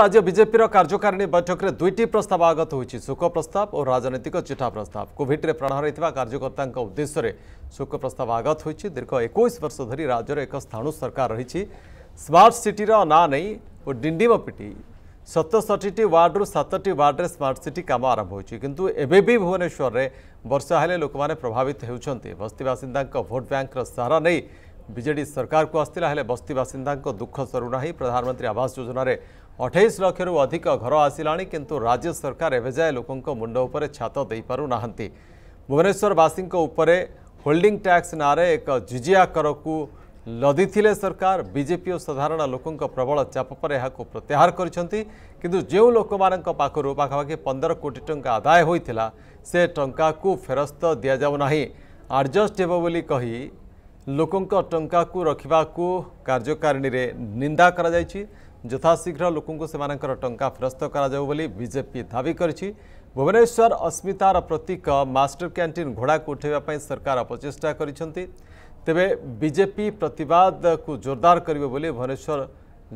आज बीजेपी कार्यकारिणी बैठक में दुईट प्रस्ताव आगत हो शोक प्रस्ताव और राजनैतिक चिठा प्रस्ताव कोविड में प्राण हर कार्यकर्ता उद्देश्य से शोक प्रस्ताव आगत हो दीर्घ एक वर्ष धरी राज्य एक स्थाणु सरकार रही स्मार्ट सिटर ना नहीं और डिंडीम पिटी सतषठीटी वार्ड्रु सतटी वार्ड्रे स्मार्ट सिटी कम आरंभ हो एबे भी भुवनेश्वर में वर्षा हेले लोक मैंने प्रभावित होती बस्ती बासीदा भोट बैंक सहारा नहीं विजेडी सरकार को आसला हेले बस्ती बासीदा दुख सरुना प्रधानमंत्री आवास योजन अठाई लक्ष रु अधिक घर आसला कि राज्य सरकार एवं जाए लोकों मुंडे छात दे पार ना भुवनेश्वरवासी होल्डिंग टैक्स ना एक जिजिया कर को लदि सरकार बीजेपी और साधारण लोक प्रबल चाप पर यह प्रत्याहर करूँ लोक मानूर पाखापाखि पंदर कोटी टाँग आदाय होता से टा को फेरस्त दि जाऊना आडजस्ट हो लोकों टाक रखा कार्यकारिणी निंदा कर ଯଥାଶୀଘ୍ର ଲୋକଙ୍କୁ ସେମାନଙ୍କର ଟଙ୍କା ଫେରସ୍ତ କରାଯାଉ ବୋଲି ବିଜେପି ଦାବି କରିଛି ଭୁବନେଶ୍ୱର ଅସ୍ମିତାର ପ୍ରତୀକ ମାଷ୍ଟର କ୍ୟାଣ୍ଟିନ୍ ଘୋଡ଼ାକୁ ଉଠାଇବା ପାଇଁ ସରକାର ପ୍ରଚେଷ୍ଟା କରିଛନ୍ତି ତେବେ ବିଜେପି ପ୍ରତିବାଦକୁ ଜୋରଦାର କରିବ ବୋଲି ଭୁବନେଶ୍ୱର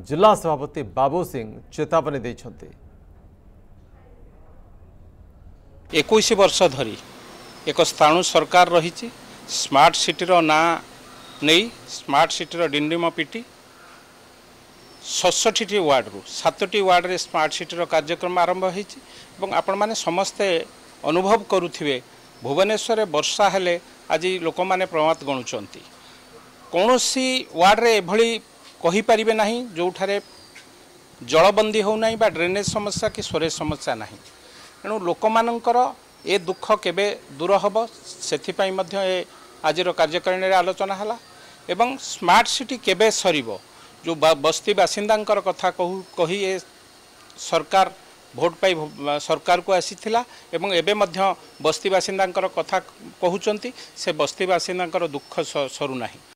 ଜିଲ୍ଲା ସଭାପତି ବାବୁ ସିଂ ଚେତାବନୀ ଦେଇଛନ୍ତି ଏକୋଇଶ ବର୍ଷ ଧରି ଏକ ସ୍ଥାଣୁ ସରକାର ରହିଛି ସ୍ମାର୍ଟ ସିଟିର ନାଁ ନେଇ ସ୍ମାର୍ଟ ସିଟିର ଡିଣ୍ଡିମ ପିଟି ছষঠিটি ওয়ার্ডরু সাতটি ওয়ার্ডরে স্মার্ট সিটির কার্যক্রম আরম্ভ হয়েছে এবং আপন মানে সমস্তে অনুভব করুবে ভুবনেশ্বরে বর্ষা হলে আজ লোক মানে প্রমাদ গণুচার কৌশি ওয়ার্ডে এভাবে কহিপারে না যেঠারে জলবন্দী হো না বা ড্রেনেজ সমস্যা কি সোরেজ সমস্যা না এণু লোক মানকর এ দুঃখ কেবে দূর হব সে আজ আজির কার্যকারিণী আলোচনা হল এবং স্মার্ট সিটি কেবে সরব ଯେଉଁ ବସ୍ତି ବାସିନ୍ଦାଙ୍କର କଥା କହୁ କହି ଏ ସରକାର ଭୋଟ ପାଇ ସରକାରକୁ ଆସିଥିଲା ଏବଂ ଏବେ ମଧ୍ୟ ବସ୍ତି ବାସିନ୍ଦାଙ୍କର କଥା କହୁଛନ୍ତି ସେ ବସ୍ତି ବାସିନ୍ଦାଙ୍କର ଦୁଃଖ ସରୁନାହିଁ